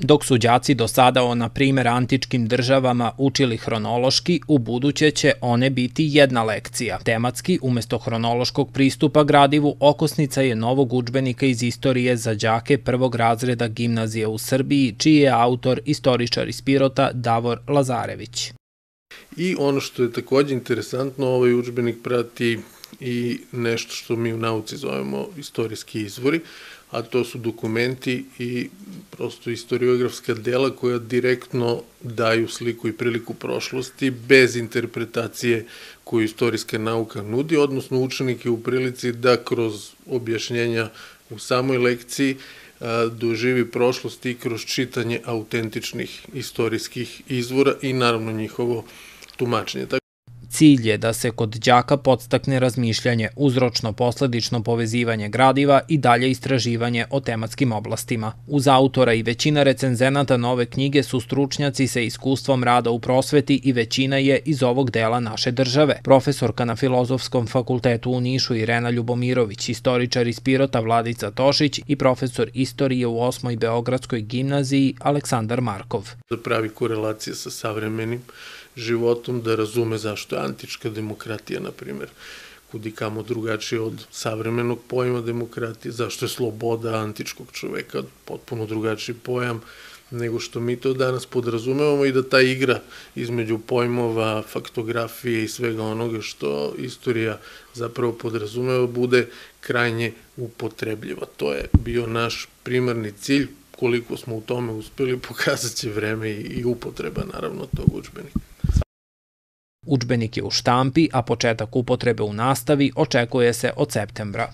Dok su đaci do sada o, na primer, antičkim državama učili hronološki, u buduće će one biti jedna lekcija. Tematski, umesto hronološkog pristupa gradivu, okosnica je novog učbenika iz istorije za đake prvog razreda gimnazije u Srbiji, čiji je autor istoričar iz Pirota Davor Lazarević. I ono što je takođe interesantno, ovaj učbenik prati i nešto što mi u nauci zovemo istorijski izvori, a to su dokumenti i prosto istoriografska dela koja direktno daju sliku i priliku prošlosti bez interpretacije koju istorijska nauka nudi, odnosno učenik je u prilici da kroz objašnjenja u samoj lekciji doživi prošlost i kroz čitanje autentičnih istorijskih izvora i naravno njihovo tumačenje. Cilj je da se kod đaka podstakne razmišljanje uzročno-posledično povezivanje gradiva i dalje istraživanje o tematskim oblastima. Uz autora i većina recenzenata nove knjige su stručnjaci sa iskustvom rada u prosveti i većina je iz ovog dela naše države. Profesorka na Filozofskom fakultetu u Nišu Irena Ljubomirović, istoričar iz Pirota Vladica Tošić i profesor istorije u 8. Beogradskoj gimnaziji Aleksandar Markov. pravi korelacija sa savremenim životom da razume zašto je antička demokratija, na primjer, kudi kamo drugačije od savremenog pojma demokratije, zašto je sloboda antičkog čoveka potpuno drugačiji pojam nego što mi to danas podrazumevamo i da ta igra između pojmova, faktografije i svega onoga što istorija zapravo podrazumeva bude krajnje upotrebljiva. To je bio naš primarni cilj, koliko smo u tome uspeli pokazat će vreme i upotreba naravno tog učbenika. Učbenik je u štampi, a početak upotrebe u nastavi očekuje se od septembra.